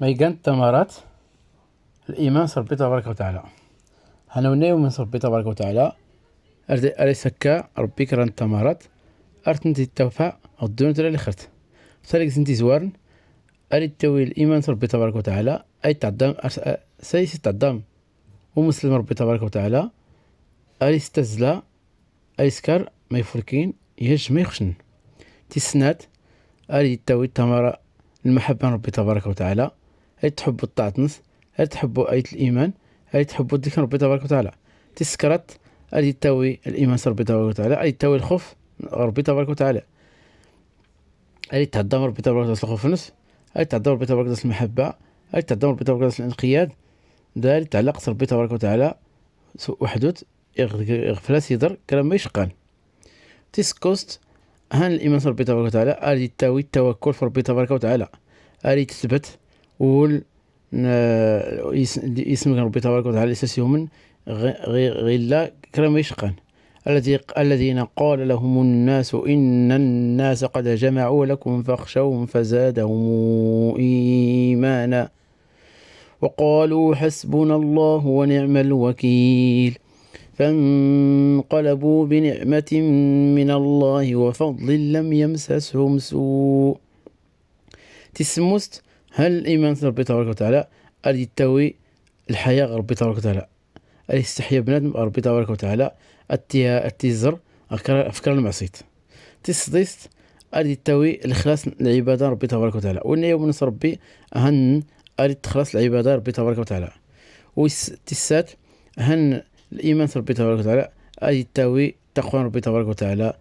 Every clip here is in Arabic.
ميقان التمرات الإيمان صربي تبارك وتعالى هنونيو من صربي تبارك وتعالى أرد سكا ربي كران التمرات ارت نتي التوفاء غدون ترى اللي خرت سالك زنتي زوارن أريد توي الإيمان صربي تبارك وتعالى أي تعدام سايس تعدام ومسلم ربي تبارك وتعالى أريد ستزلا أيسكر ما يفركين يهج ما يخشن تسنات أريد توي التمرات المحبة ربي تبارك وتعالى هل تحبوا الطاطنس هل تحبوا آية الإيمان هل تحبوا الذكر ربي تبارك وتعالى تسكرت هل تاوي الإيمان ربي تبارك وتعالى هل تاوي الخوف ربي تبارك وتعالى هل تهدم ربي تبارك وتعالى الخوف نس هل تهدم ربي تبارك وتعالى المحبة هل تهدم ربي تبارك وتعالى الانقياد دال تعلق ربي تبارك وتعالى وحدوت إغفلا سيدر كلام ميشقان يشقان هان الإيمان ربي تبارك وتعالى هل تاوي التوكل في ربي تبارك وتعالى هل تثبت قول اسم ربي تبارك وتعالى اساس يوما غلا كرم يشقن الذي الذين قال لهم الناس إن الناس قد جمعوا لكم فاخشوهم فزادهم إيمانا وقالوا حسبنا الله ونعم الوكيل فانقلبوا بنعمة من الله وفضل لم يمسسهم سوء تسمست هل الإيمان ربي تبارك وتعالى اللي يتوي الحياة ربي تبارك وتعالى اللي يستحيا بنادم ربي تبارك وتعالى أتي أتيزر أفكار المعصية تسديست اللي يتوي الإخلاص العبادة ربي تبارك وتعالى يوم نص ربي هن اللي تخلص العبادة ربي تبارك وتعالى وتسات هن الإيمان ربي تبارك وتعالى اللي يتوي تقوى ربي تبارك وتعالى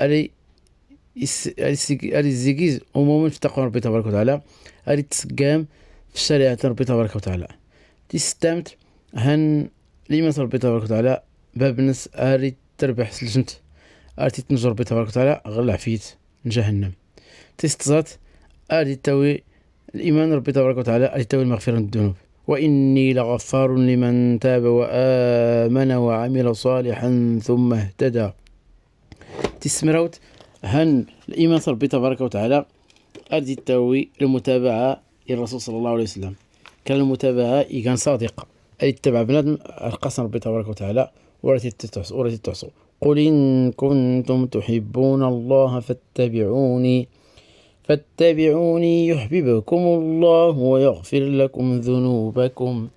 اللي الزيجيز عموما في تقوى ربي تبارك وتعالى غادي تسقام في الشريعة ربي تبارك وتعالى تستمت هن لما ربي تبارك وتعالى باب الناس اري تربح سلجنت غادي تنجر ربي تبارك وتعالى غير العفيت جهنم تستزات اري تاوي الايمان ربي تبارك وتعالى اري تاوي المغفرة الذنوب واني لغفار لمن تاب وامن وعمل صالحا ثم اهتدى تسمروت هن الايمان ربي تبارك وتعالى أرد التوي المتابعة للرسول صلى الله عليه وسلم كان المتابعة إيكان صادقة اي تبع بنادم القسم ربي تبارك وتعالى ورثي تتحصوا ورثي تتحصوا قل إن كنتم تحبون الله فاتبعوني فاتبعوني يحببكم الله ويغفر لكم ذنوبكم